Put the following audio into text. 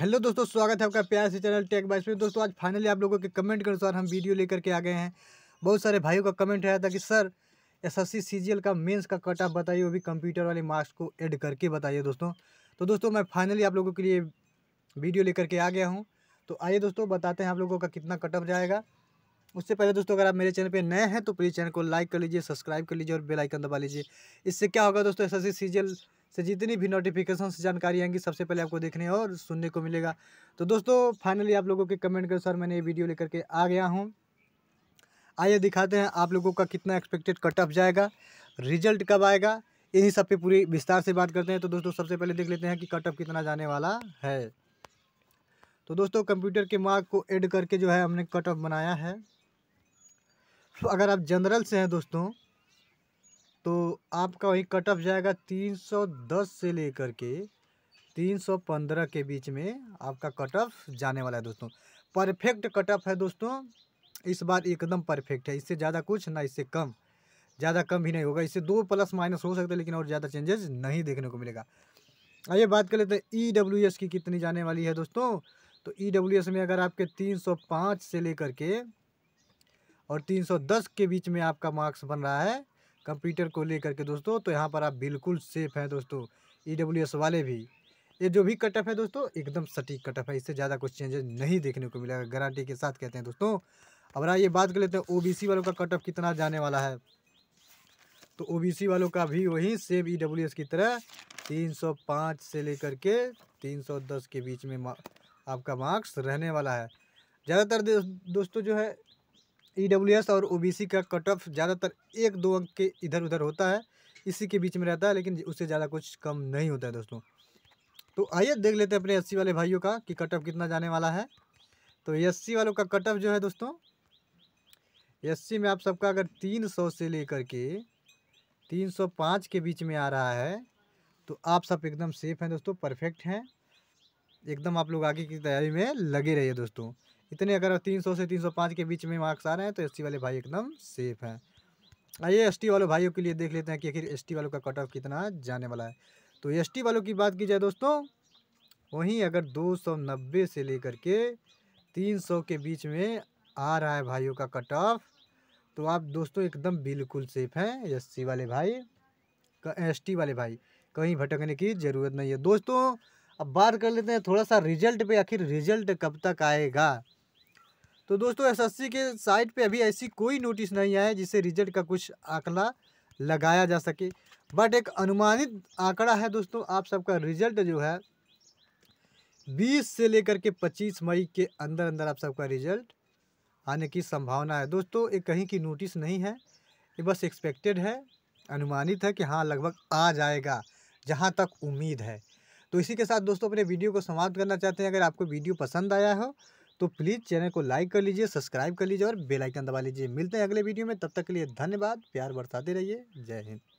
hello दोस्तों स्वागत है आपका प्यार से चैनल टेक बाइस में दोस्तों आज फाइनली आप लोगों के कमेंट के अनुसार हम वीडियो लेकर के आ गए हैं बहुत सारे भाइयों का कमेंट आया था कि सर एस एस सी का मेंस का कट ऑफ बताइए वो भी कंप्यूटर वाले मार्क्स को ऐड करके बताइए दोस्तों तो दोस्तों मैं फाइनली आप लोगों के लिए वीडियो लेकर के आ गया हूँ तो आइए दोस्तों बताते हैं आप लोगों का कितना कट ऑफ जाएगा उससे पहले दोस्तों अगर आप मेरे चैनल पर नए हैं तो प्लीज़ चैनल को लाइक कर लीजिए सब्सक्राइब कर लीजिए और बेलाइकन दबा लीजिए इससे क्या होगा दोस्तों एस एस सी से जितनी भी नोटिफिकेशन से जानकारी आएंगी सबसे पहले आपको देखने और सुनने को मिलेगा तो दोस्तों फाइनली आप लोगों के कमेंट के अनुसार मैंने ये वीडियो लेकर के आ गया हूँ आइए दिखाते हैं आप लोगों का कितना एक्सपेक्टेड कट ऑफ जाएगा रिजल्ट कब आएगा यही सब पे पूरी विस्तार से बात करते हैं तो दोस्तों सबसे पहले देख लेते हैं कि कट ऑफ कितना जाने वाला है तो दोस्तों कंप्यूटर के मार्क को ऐड करके जो है हमने कट ऑफ बनाया है तो अगर आप जनरल से हैं दोस्तों तो आपका वही कट ऑफ जाएगा तीन सौ दस से लेकर के तीन सौ पंद्रह के बीच में आपका कट ऑफ जाने वाला है दोस्तों परफेक्ट कट ऑफ है दोस्तों इस बार एकदम परफेक्ट है इससे ज़्यादा कुछ ना इससे कम ज़्यादा कम भी नहीं होगा इससे दो प्लस माइनस हो सकता है लेकिन और ज़्यादा चेंजेस नहीं देखने को मिलेगा आइए बात कर लेते हैं ई डब्ल्यू एस की कितनी जाने वाली है दोस्तों तो ई डब्ल्यू एस में अगर आपके तीन सौ पाँच से लेकर के और तीन सौ दस के बीच में आपका मार्क्स बन रहा है कंप्यूटर को लेकर के दोस्तों तो यहाँ पर आप बिल्कुल सेफ़ हैं दोस्तों ई e वाले भी ये जो भी कटअप है दोस्तों एकदम सटीक कटअप है इससे ज़्यादा कुछ चेंजेस नहीं देखने को मिलेगा गारंटी के साथ कहते हैं दोस्तों अब रहा ये बात कर लेते हैं ओबीसी वालों का कटअप कितना जाने वाला है तो ओबीसी वालों का भी वही सेम ईडब्ल्यूएस e की तरह 305 से लेकर के 310 के बीच में आपका मार्क्स रहने वाला है ज़्यादातर दोस्तों जो है ई और ओ का कट ऑफ ज़्यादातर एक दो अंक के इधर उधर होता है इसी के बीच में रहता है लेकिन उससे ज़्यादा कुछ कम नहीं होता है दोस्तों तो आइए देख लेते हैं अपने एस वाले भाइयों का कि कट ऑफ कितना जाने वाला है तो एस वालों का कट ऑफ जो है दोस्तों एस में आप सबका अगर तीन सौ से लेकर के तीन सौ पाँच के बीच में आ रहा है तो आप सब एकदम सेफ़ हैं दोस्तों परफेक्ट हैं एकदम आप लोग आगे की तैयारी में लगे रहिए दोस्तों इतने अगर तीन सौ से तीन सौ पाँच के बीच में मार्क्स आ रहे हैं तो एस वाले भाई एकदम सेफ हैं आइए एस वालों भाइयों के लिए देख लेते हैं कि आखिर एस वालों का कट ऑफ कितना जाने वाला है तो एस वालों की बात की जाए दोस्तों वहीं अगर दो से लेकर के तीन के बीच में आ रहा है भाइयों का कट ऑफ तो आप दोस्तों एकदम बिल्कुल सेफ़ हैं एस वाले भाई एस वाले भाई कहीं भटकने की ज़रूरत नहीं है दोस्तों अब बात कर लेते हैं थोड़ा सा रिजल्ट पे आखिर रिजल्ट कब तक आएगा तो दोस्तों एसएससी के साइट पे अभी ऐसी कोई नोटिस नहीं आया जिससे रिजल्ट का कुछ आंकड़ा लगाया जा सके बट एक अनुमानित आंकड़ा है दोस्तों आप सबका रिजल्ट जो है बीस से लेकर के पच्चीस मई के अंदर अंदर आप सबका रिजल्ट आने की संभावना है दोस्तों ये कहीं की नोटिस नहीं है ये बस एक्सपेक्टेड है अनुमानित है कि हाँ लगभग आ जाएगा जहाँ तक उम्मीद है तो इसी के साथ दोस्तों अपने वीडियो को समाप्त करना चाहते हैं अगर आपको वीडियो पसंद आया हो तो प्लीज़ चैनल को लाइक कर लीजिए सब्सक्राइब कर लीजिए और बेलाइकन दबा लीजिए मिलते हैं अगले वीडियो में तब तक के लिए धन्यवाद प्यार बरसाते रहिए जय हिंद